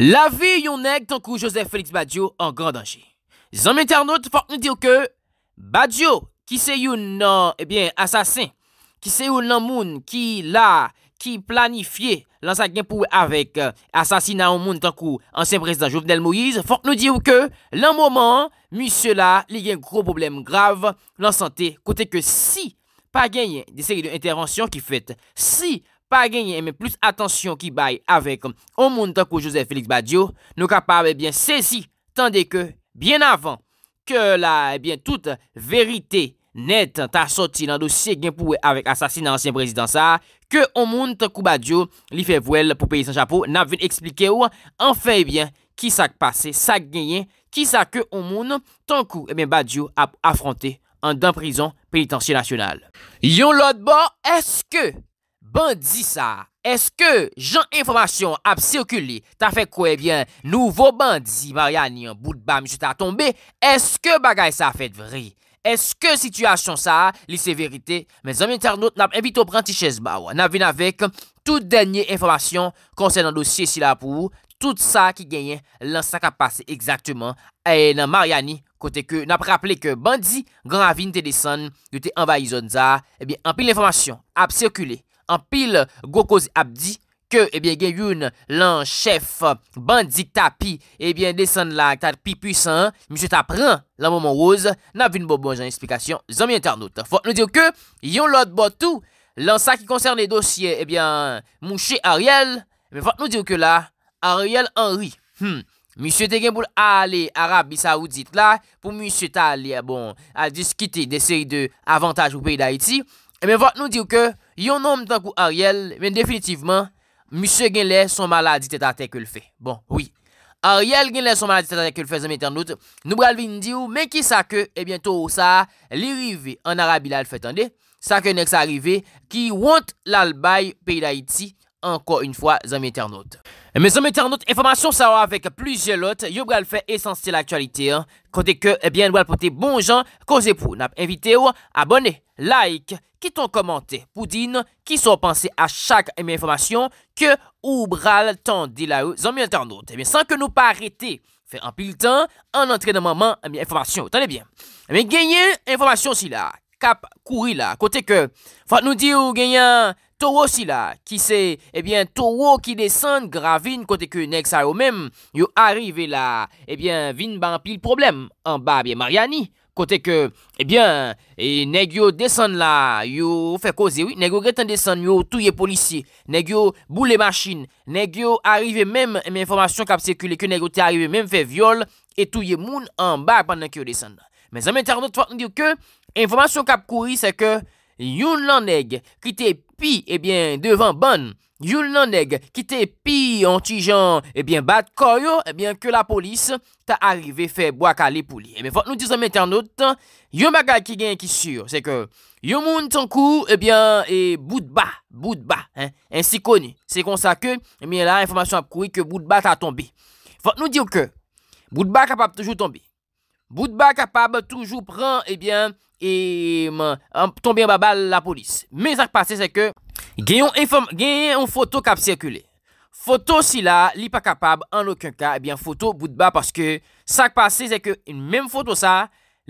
La vi yon neg tankou Joseph Félix Badiou an grand anje. Zanm internaut, fòk nou diyo ke Badiou, ki se yon nan, euh, ebyen, eh asasin, ki se yon nan moun ki la, ki planifiye lan sa genpou avèk euh, asasin nan moun tankou ansen prezident Jovenel Moïse, fòk nou diyo ke lan mouman, misye la, li gen gro problem grav lan sante, kote ke si pa genyen deseri de intervansyon ki fèt si moun. pa genyen men plus atensyon ki baye avek um, omoun tankou Joseph Félix Badiou, nou kapab, ebyen, eh sezi, tandè ke, bien avan, ke la, ebyen, eh tout verite net ta soti nan dosye genpouwe avek asasine ansyen prezidansa, ke omoun tankou Badiou li fevwèl pou peye san chapou, nan ven eksplike ou, anfen, ebyen, eh ki sak pase, sak genyen, ki sak ke omoun, tankou, ebyen, Badiou ap afronte an dan prizon pelitansye nasyonal. Yon lot bon, eske... Bandi sa, eske jan informasyon ap sirkule, ta fek kwe, nouvo bandi, Mariani, an bout ba, miso ta tombe, eske bagay sa fek vre? Eske situasyon sa, li se verite, men zanm internot, nap evito pranti chez ba, wan, nap ven avek tout denye informasyon konsen an dosye si la pou, tout sa ki genyen, lan sa ka pase, ekzakteman, ay e nan Mariani, kote ke, nap rappele ke bandi, gan avin te desen, yo te envayizon za, epi, anpe l'informasyon, ap sirkule, an pil gwo kozi ap di, ke ebyen eh gen yon lan chef bandik ta pi, ebyen eh desan la tat pi pwisan, msye ta pran la moun moun wouz, nan vin bo bon, bon jan explikasyon zan mi internet. Fote nou diyo ke, yon lot botou, lan sa ki konserne dosye, ebyen eh mwche Ariel, fote nou diyo ke la, Ariel Henry, msye hmm, te gen pou alè Arabi Saoudit la, pou msye ta li a bon, a diskite desi avantage wou peyi da iti, ebyen fote nou diyo ke, Yon nom tankou Ariel, men definitivman, Mise gen lè son maladi tetate ke l fè. Bon, oui. Ariel gen lè son maladi tetate ke l fè zanmèten lout. Nou bralvin di ou, men ki sa ke, e eh bientou ou sa, li rive en Arabi lal fè tende. Sa ke neks a rive, ki wont lal bay pey da iti, encore une fois, amis internautes. Mes amis internautes, information ça va avec plusieurs autres. yo bral fait essentiel l'actualité, hein. côté que, eh bien, Pour tes bon gens, causez pour, n'a invité ou, abonner, like, qui t'ont commenté, pour dire, qui sont pensés à chaque eh information que ou bral tendez là, euh, amis internautes. Eh bien, sans que nous pas arrêter, fait En pile temps, un entraînement, maman, an eh Tenez bien. mais mi information information si la, cap courir là. Côté que, nous nous dire ou gagnez towo si la, ki se, ebyen, towo ki desan gravin, kote ke neg sa yo mem, yo arive la, ebyen, vin ban pil problem, an ba, ebyen, mariani, kote ke, ebyen, e neg yo desan la, yo fe kozi, neg yo gretan desan, yo touye polisi, neg yo boule masin, neg yo arive mem, me informasyon kap sekule, ke neg yo te arive mem fe vyole, e touye moun an ba, pandan ke yo desan la. Me zan men ter anot faten diyo ke, informasyon kap kouri, se ke, yon lan neg, ki te, Et eh bien, devant bonne. Yul Naneg, qui était pire pi Tijan, eh bien, bat koyo, et eh bien, que la police ta arrivé fait boire calé pour lui. Eh bien, faut nous disons en notre yon bagay qui gagne qui sûr, c'est que yon moun ton coup, eh bien, et bout bas, bout de hein, ainsi connu. C'est comme ça que, eh bien, là, information a couru que bout bas ta tombé. Faut nous dire que bout capable toujours tomber. Bout capable toujours prendre, et eh bien, Eman, tonbyen babal la polis Men sakpase se ke Genyon foto kap sirkule Foto si la, li pa kapab Anlouken ka, ebyen foto bout ba Paske sakpase se ke En menm foto sa,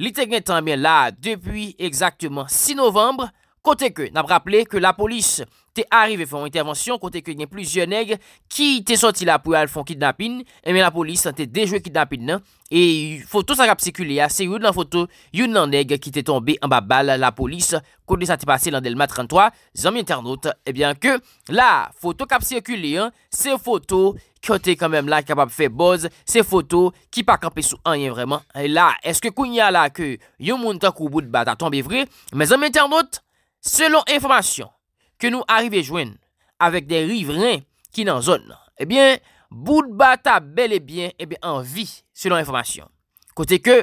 li te gen tanbyen la Depuy exactyman 6 novembre Kote ke, nan praple, ke la polis te arrive foun intervansyon, kote ke gen plizye neg ki te soti la pou al foun kidnapin, eme la polis te dejwe kidnapin nan, e foto sa kap sikule ya, se yon nan foto, yon nan neg ki te tombe an ba bal la polis, kote sa te pase lan del mat 33, zan mi internet, ebyen ke, la, foto kap sikule yan, se foto, kote kanmem la kapap fe boz, se foto, ki pa kapesou an gen vreman, e la, eske koun ya la ke, yon moun ta kou bout ba ta tombe vre, Selon informasyon ke nou arive jwen avèk de rivren ki nan zon, ebyen eh Boudbata bel ebyen ebyen eh anvi selon informasyon. Kote ke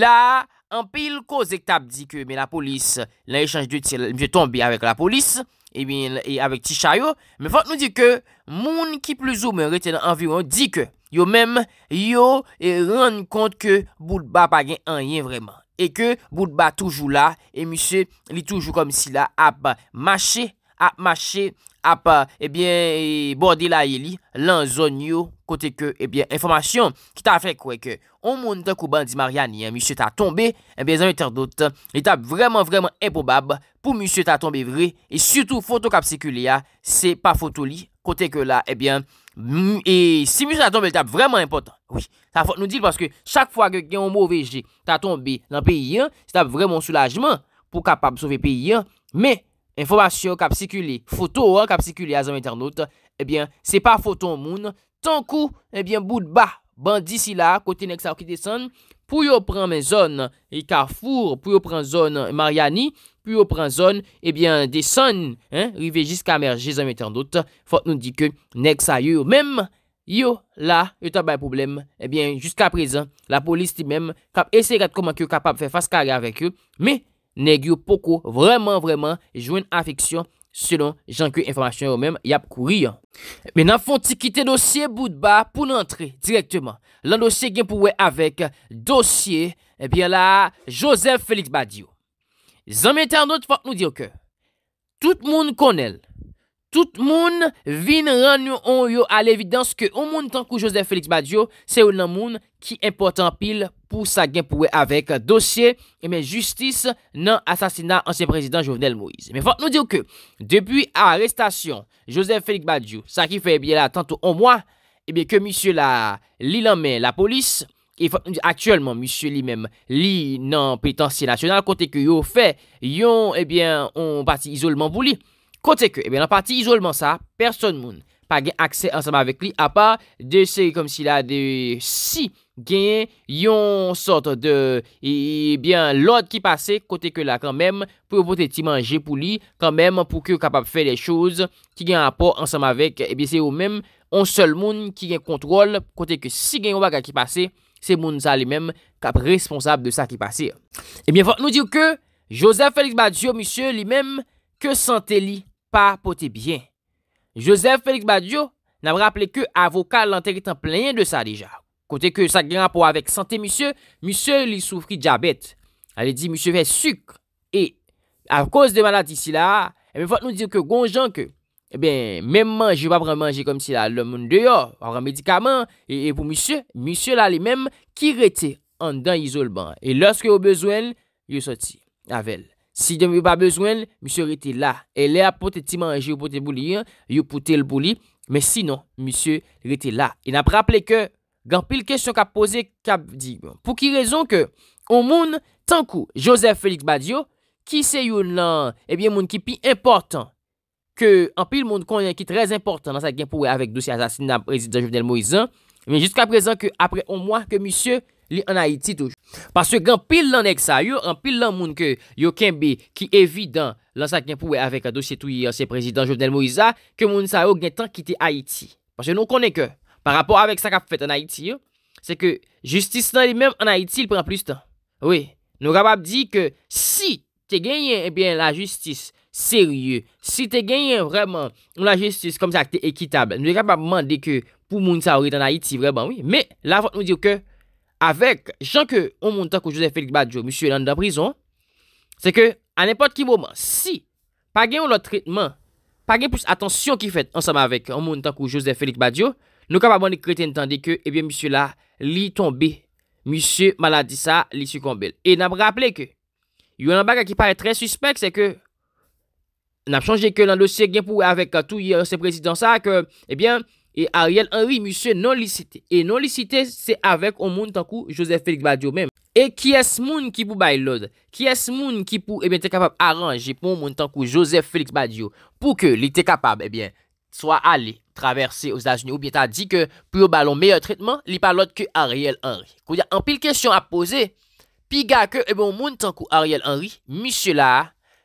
la anpil ko zek tab di ke la polis la rechange de mse tombi avèk la polis ebyen eh avèk ti chayo, me fote nou di ke moun ki plouzou mwen reten anvyon di ke yo mèm yo ren kont ke Boudbata pa gen anyen vreman. Eke, boudba toujou la, e myse li toujou kom si la ap mache, ap mache, ap ebyen eh e borde la ye li, lan zon yo, kote ke, ebyen, eh informasyon ki ta fe kweke. On moun ta kouban di mariani, eh, e myse ta tombe, ebyen, zan etan dot, etan vreman vreman epobab, pou myse ta tombe vre, e syoutou fotokap sekule ya, se pa fotoli, kote ke la, ebyen. Mou, e si mou sa tombe, ta ap vreman impotant. Oui, sa fote nou dil paske chak fwa ke gen yon mou veje ta tombe nan peyi an, sa ta ap vreman soulajman pou kapap souve peyi an. Me, informasyon kap sikule, fotou an kap sikule a zanm internot, ebyen, eh se pa fotou moun, tankou, ebyen, eh bout ba. Bon, disi la, kote nek sa ou ki desen, pou yo pran men zon e Karfour, pou yo pran zon Mariani, pou yo pran zon, ebyen, desen, he, rivejis kamerje zon metan dote, fote nou di ke, nek sa yo yo mem, yo la, yo tabay problem, ebyen, jusqu'a prezen, la polis ti mem, kap esey kat koman ki yo kapap fe faskari avek yo, me, nek yo poko, vreman, vreman, jouen afeksyon. Selon jan kwe informasyon yo menm yap kou riyan. Menan fon ti kite dosye bout ba pou nantre direktman. Lan dosye gen pou we avek dosye, ebyen la Josef Felix Badiou. Zan men ten anot fok nou diyo ke, tout moun konel. Tout moun vin ranyon yo al evidans ke ou moun tankou Josef Felix Badiou se ou nan moun ki importan pil pou moun. pou sa genpouwe avek dosye e men justice nan asasina ansen prezident Jovenel Moise. Men fote nou diyo ke, depuy a arrestasyon, Josef Félix Badiou sa ki fè e bie la tantou o mwa, e bie ke misye la li lanmen la polis, e fote nou diyo, aktuellement, misye li men li nan pritansiè national, kote ke yo fè, yon, e bie, on parti isoleman bou li, kote ke, e bie, nan parti isoleman sa, person moun, pa gen akse ansam avek li, a pa de se kom si la de si gen yon sort de, e bien lot ki pase kote ke la kanmem, pou yo pote ti manje pou li, kanmem pou ke kapap fe de chouz, ki gen a po ansam avek, e bien se yo men, on sol moun ki gen kontrol, kote ke si gen yon baka ki pase, se moun sa li men kap responsab de sa ki pase. E bien fote nou diw ke, Joseph Félix Badiou, misye li men, ke sante li pa pote bien. Joseph Félix Badiou n'a m'raple ke avokal l'antèritan plèyen de sa deja. Kote ke sa gran pou avèk santè misye, misye li soufri diabet. A li di misye vè suk. E, av cause de malade isi la, e eh mè fote nou dire ke gonjan ke, e eh bè, mèm manj, jè pa prè manjè kom si la, lè moun de yo, avre mèdikaman, e pou misye, misye la li mèm kirete an dan isolban. E lòske ou bezouèl, yo soti. Avel. Si deme yo pa bezwen, msye rete la. E le apote timan enje yo pote boli, yo pote el boli. Men sinon, msye rete la. E nan praple ke, gan pil kesyon ka pose, ka di. Pou ki rezon ke, ou moun, tankou, Joseph Félix Badiou, ki se yon lan, ebyen moun ki pi importan. Ke, an pil moun konyen ki trez importan nan sa genpouwe avèk dousi azasin nan prezident Jovenel Moisan. Men jiska prezant ke, apre ou moun, ke msye li anayiti touj. Pase gen pil lan ek sa yo An pil lan moun ke yo kenbe Ki evi dan lan sa gen pou we Avèk a dosye touye anse prezident Jovenel Moïsa Ke moun sa yo gen tan kite Haiti Pase nou konen ke Par rapport avèk sa kap fèt an Haiti yo Se ke justis nan li mèm an Haiti Il pren plus tan Oui Nou kap ap di ke Si te genyen eh Ebyen la justis Serieux Si te genyen vreman Ou la justis kom sa ak te ekitab Nou kap ap mande ke Pou moun sa ori an Haiti Vreman oui Me la vot nou di yo ke avèk jan ke ou moun tankou Josef Félix Badiou, moussie lan da prizon, se ke an epote ki mouman, si pa gen ou lòt tretman, pa gen pous atansyon ki fèt ansama avèk, ou moun tankou Josef Félix Badiou, nou ka pa moun di kreten tandè ke, ebyen eh moussie la li tombe, moussie maladi sa li sukombel. E nan ap rappele ke, yon an baga ki pare tre suspect, se ke nan ap chanje ke lan dosye gen pou avèk, katou yon se prezident sa, ke, ebyen, eh E Ariel Henry, monsye, non licite. E non licite, se avek o moun tankou Joseph Félix Badiou mèm. E kyes moun kipou bay lode? Kyes moun kipou te kapab aranje pou eh moun tankou Joseph Félix Badiou? Pou ke li te kapab, ebyen, eh swa ale, traversé ou sa genou. Ou byen ta di ke pou yo balon meyo tretman, li palote ke Ariel Henry. Kou di an pil kèsyon ap pose, pi gake, ebyen, eh moun tankou Ariel Henry, monsye la,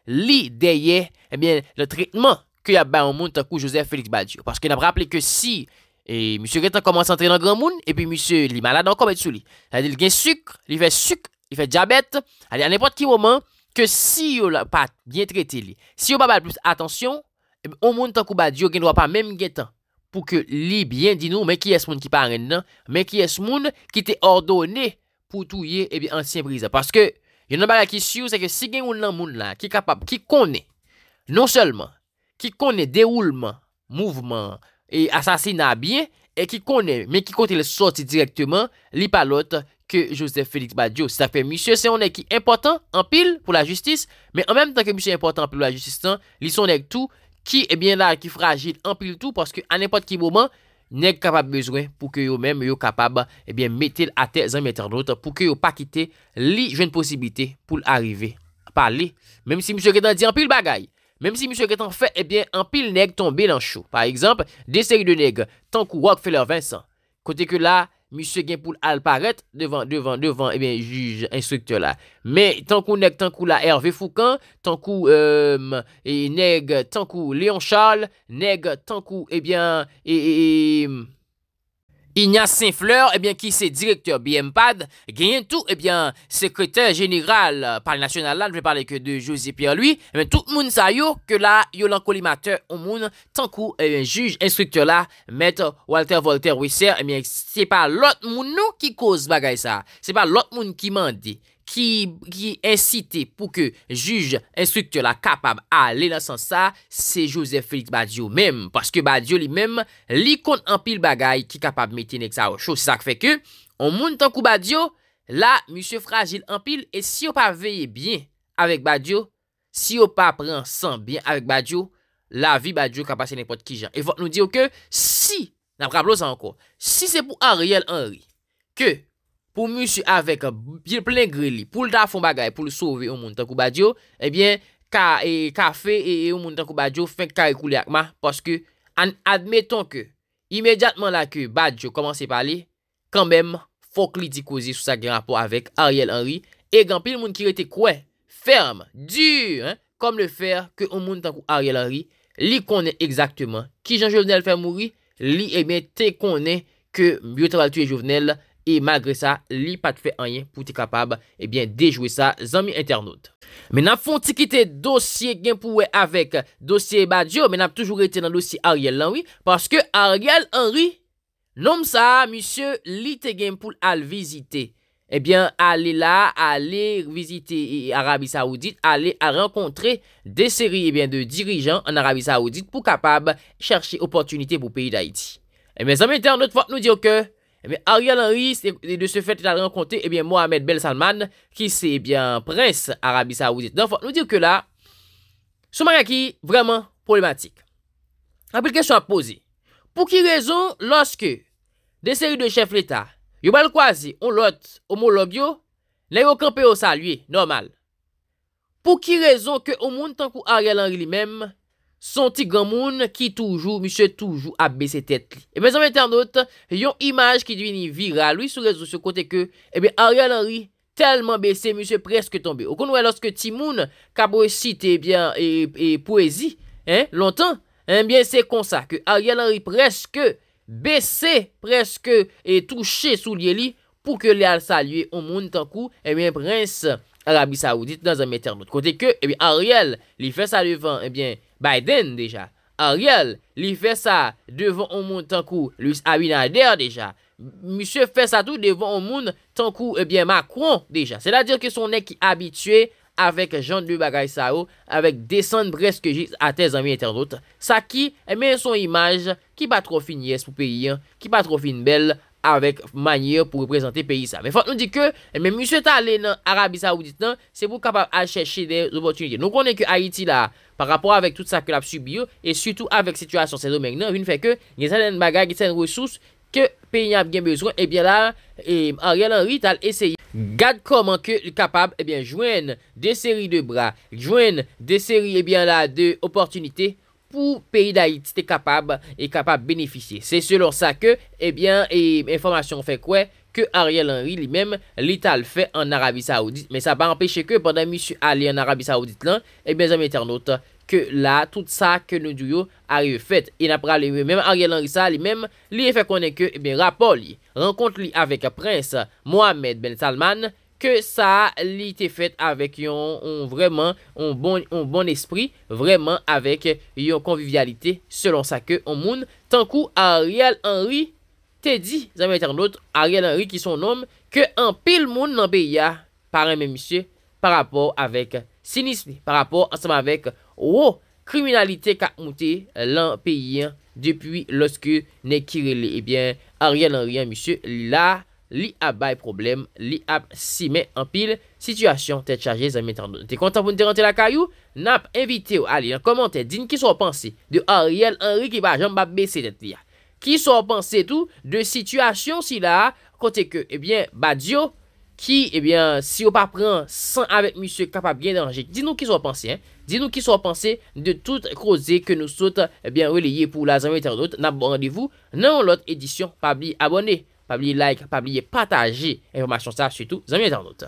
li deye, ebyen, le tretman. Kyo ya bay an moun tankou Joseph Félix Badiou. Paske nan ap rappele ke si... Monsie Gétan komanse antre nan gran moun... E pi monsie li malade an komè tsou li. Lade li gen suk... Li fe suk... Li fe djabet... Lade an epote ki woman... Ke si yo la pat... Gen treti li. Si yo pa bat plus... Atensyon... E eh bi an moun tankou Badiou... Gen wapa men Gétan... Pou ke li bien di nou... Men ki es moun ki pare nan... Men ki es moun... Ki te ordone... Pou tou ye... E bi ansyen brisa. Paske... Yon an baga ki si yo... Se ke si gen ki kone deroulement, mouvment, et assassina bien, et ki kone, men ki konte le sorti direktement, li pa lot, ke Joseph Félix Badiou. Si ta fè, misyon se yon ne ki important, en pile, pou la justice, men en mèm tanke misyon important, en pile la justice, li son nek tou, ki, ebyen eh la, ki fragil, en pile tou, paske an nepot ki mouman, nek kapab bezwen, pou ke yo mèm, yo kapab, ebyen eh metel a tel zan metel not, pou ke yo pa kite, li jen posibite, pou l'arive, pa li, mèm si misyon kè Même si fait, eh bien, un pile pile tombé dans le chaud. Par exemple, des séries de Tant qu'on Rockefeller Vincent. que que là, monsieur gen devant, devant, devant, eh bien, juge, instructeur là. Mais tant qu'on nègre, tant qu'on la Hervé Foucan, tant euh, nègre, tant qu'on Léon Charles, nèg, tant eh et eh et, Ignace Saint-Fleur, ebyen eh ki se direktor BMPAD, genyen tou, ebyen eh sekretèr jenigral euh, pari nasyonal la, jenye pari ke de Josie Pierre-Louis, ebyen eh tout moun sa yo ke la yo lanko li mater ou moun, tankou ebyen juj, instriktor la, met Walter Voltaire-Wisser, ebyen se pa lot moun nou ki koz bagay sa, se pa lot moun ki mandi. ki incite pou ke juj instrukte la kapab a le lan san sa se Josef Felix Badiou mem, paske Badiou li mem li kon empil bagay ki kapab meti nek sa ou chou, se sak fe ke on moun tankou Badiou, la Monsieur Fragile empil, e si yo pa veye bien avek Badiou, si yo pa prensan bien avek Badiou la vi Badiou kapase nek pot ki jan evo nou diyo ke, si nan praplo sa anko, si se pou Ariel Henry ke pou monsi avek, bil plen gri li, pou l da fon bagay, pou l sove ou moun tankou Badiou, ebyen, ka e kafe, e, e ou moun tankou Badiou, fin karekou li akman, poske, an admeton ke, imediatman la ke Badiou, koman se pale, kambem, fok li di kozi, sou sa granpon avek, Ariel Henry, e gampil moun ki rete kwen, ferm, dur, kom le fer, ke ou moun tankou Ariel Henry, li kone exaktman, ki jan jovenel ferm mouri, li ebyen te kone, ke biotraval tuye jovenel, moun E malgre sa, li pat fe anyen pou te kapab eh dejwe sa zami internaut. Men ap fonti kite dosye genpouwe avek dosye badjo, men ap toujou rete nan dosye Ariel anwi, paske Ariel anwi, nom sa, misyo, li te genpou al vizite. Ebyen, eh ale la, ale vizite eh, Arabi Saoudite, ale al renkontre de seri ebyen de dirijan an Arabi Saoudite pou kapab chershi opotunite pou peyi da Haiti. Ebyen, zami internaut, fote nou diyo ke, Eh Ariel Henry, de ce fait, il a rencontré eh bien, Mohamed Bel Salman, qui c'est bien prince Arabie Saoudite. Donc, faut nous dire que là, ce mariage est vraiment problématique. Après, question à poser. Pour qui raison, lorsque des séries de chefs d'État, ils vont ont un l'autre homologue, ils ont campé au saluer, normal. Pour qui raison que au monde tant qu'Ariel Henry lui-même, Sonti gwa moun ki toujou, misè toujou ap besè tèt li. E ben zanmè tèrnot, yon imaj ki dweni viral, wisou rezou se kote ke, e ben Ariel Henry, telman besè, misè preske tombe. Okon wè, loske Timoun, kabwesit, e bè, e, e poèzi, lontan, e eh bè, se konsa, ke Ariel Henry preske besè, preske e touche sou li li, pou ke li al salye ou moun tankou, e bè, prens Arabi Saoudite dan zanmè tèrnot. Kote ke, e bè, Ariel, li fè salye van, e bè, Biden déjà, Ariel, fait ça devant un monde tant que Luis Abinader déjà, fait ça tout devant tout monde monde tant que eh bien Macron déjà, c'est-à-dire que son qui qui habitué avec jean de bagay oh, avec descendre presque à à tes amis et ça Sa qui mais eh son image qui pas trop fin pour payer, hein, qui pas trop trop belle belle, avec manière pour représenter pays ça mais faut nous dire que eh, même monsieur êtes allé dans Arabie Saoudite hein, c'est pour capable à chercher des opportunités nous connaissons que Haïti là par rapport avec tout ça que l'a subi hein, et surtout avec situation c'est domaines hein, une fait que il y a ressources que pays a bien besoin et eh bien là et eh, Ariel Henry essayé garde comment que capable et bien joindre des séries de bras joindre des séries et bien là de opportunités pou peyi da iti te kapab e kapab benefisye. Se selon sa ke, ebyen, e informasyon fe kwe, ke Ariel Henry li mem li tal fe en Arabi Saoudite. Men sa pa empeshe ke, pandan misu ali en Arabi Saoudite lan, ebyen, zanm eternote, ke la, tout sa ke nou duyyo a rye fet. E napra li mem, Ariel Henry sa li mem, li en fe konen ke, ebyen, rapol li, renkont li avek prens Mohamed Ben Salmane, Que ça li été fait avec yon, vraiment un bon, esprit. bon esprit vraiment avec yon convivialité selon sa que au monde. Tant Ariel Henry te dit un internautes. Ariel Henry qui son nom, que un pile monde nan beya par un monsieur par rapport avec sinismi, par rapport ensemble avec wò, kriminalite kak monté lan pays hein, depuis lorsque ne Et eh bien, Ariel Henry, hein, monsieur, la Li ap bay problem, li ap si me empil Sityasyon te chaje zanmetan do Te kontan pou nte rente la kayou? Nap evite ou alè yon komante Din ki sou wapansè de Ariel Henry ki ba jom ba bese det li ya Ki sou wapansè tou de sityasyon si la Kote ke ebyen badyo Ki ebyen si ou pa pran san avèk misye kapap gen danjè Din nou ki sou wapansè Din nou ki sou wapansè de tout kroze Ke nou sote ebyen releye pou la zanmetan do Nap bandivou bon nan lot edisyon pabli abonè pas like, pas oublier partager information ça surtout, en internautes.